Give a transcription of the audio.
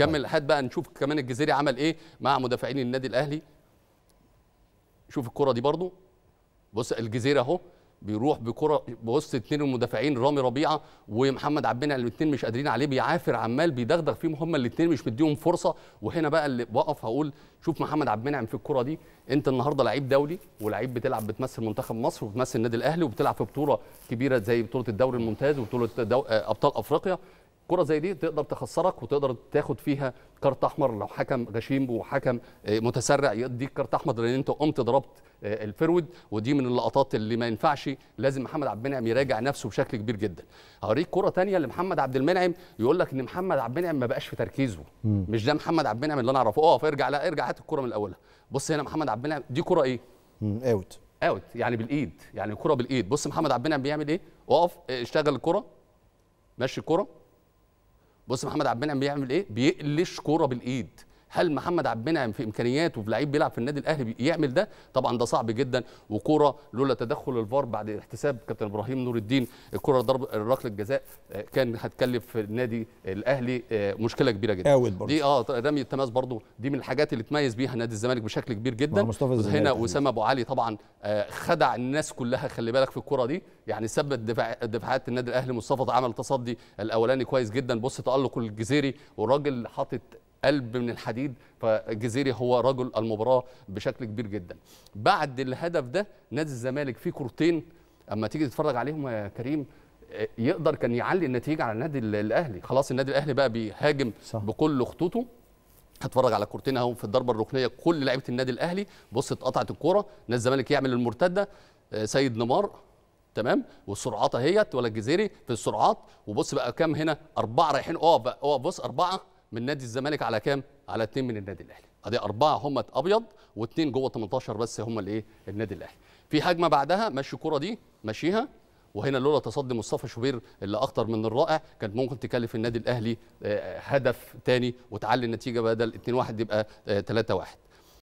كمل هات بقى نشوف كمان الجزيري عمل ايه مع مدافعين النادي الاهلي شوف الكره دي برضو بص الجزيري اهو بيروح بكره بص اثنين المدافعين رامي ربيعه ومحمد المنعم الاثنين مش قادرين عليه بيعافر عمال بيدغدغ فيهم هم الاثنين مش مديهم فرصه وهنا بقى اللي بقف هقول شوف محمد عبد المنعم في الكره دي انت النهارده لعيب دولي ولعيب بتلعب بتمثل منتخب مصر وبتمثل النادي الاهلي وبتلعب في بطوله كبيره زي بطوله الدوري الممتاز وبطوله ابطال افريقيا كره زي دي تقدر تخسرك وتقدر تاخد فيها كارت احمر لو حكم غشيم وحكم آه، متسرع يديك كارت احمر لان انت قمت ضربت آه، الفرود ودي من اللقطات اللي ما ينفعش لازم محمد عبد المنعم يراجع نفسه بشكل كبير جدا هوريك كره تانية لمحمد عبد المنعم يقول لك ان محمد عبد المنعم ما بقاش في تركيزه مم. مش ده محمد عبد المنعم اللي انا اعرفه اقف آه، ارجع لا ارجع هات الكره من اولها بص هنا محمد عبد المنعم دي كره ايه اوت اوت يعني بالايد يعني الكره بالايد بص محمد عبد المنعم بيعمل ايه اقف اشتغل الكره مشي الكره بص محمد عبد المنعم بيعمل ايه بيقلش كوره بالايد هل محمد عبد المنعم في امكانياته في لعيب بيلعب في النادي الاهلي يعمل ده طبعا ده صعب جدا وكوره لولا تدخل الفار بعد احتساب كابتن ابراهيم نور الدين الكوره ضرب ركله جزاء آه، كان هتكلف النادي الاهلي آه، مشكله كبيره جدا دي اه رمي التماس برضو دي من الحاجات اللي تميز بيها نادي الزمالك بشكل كبير جدا هنا وسام ابو علي طبعا آه، خدع الناس كلها خلي بالك في الكره دي يعني ثبت دفاع دفاعات النادي الاهلي مصطفى عمل تصدي الاولاني كويس جدا بص تالق الجزيري والراجل حاطط قلب من الحديد فجزيري هو رجل المباراه بشكل كبير جدا بعد الهدف ده نادي الزمالك في كورتين اما تيجي تتفرج عليهم يا كريم آه، يقدر كان يعلي النتيجه على النادي الاهلي خلاص النادي الاهلي بقى بيهاجم صح. بكل خطوطه هتفرج على كورتين اهو في الضربه الركنيه كل لعيبه النادي الاهلي بص اتقطعت الكوره نادي الزمالك يعمل المرتده آه، سيد نمار تمام والسرعات اهيت ولا الجزيري في السرعات وبص بقى كام هنا اربعه رايحين اقف اقف بص اربعه من نادي الزمالك على كام؟ على اثنين من النادي الاهلي ادي اربعه هم ابيض واثنين جوه 18 بس هم الايه؟ النادي الاهلي في هجمه بعدها مشي الكوره دي مشيها وهنا لولا تصدي مصطفى شوبير اللي اخطر من الرائع كانت ممكن تكلف النادي الاهلي آه، هدف تاني وتعلي النتيجه بدل 2-1 يبقى 3-1 آه،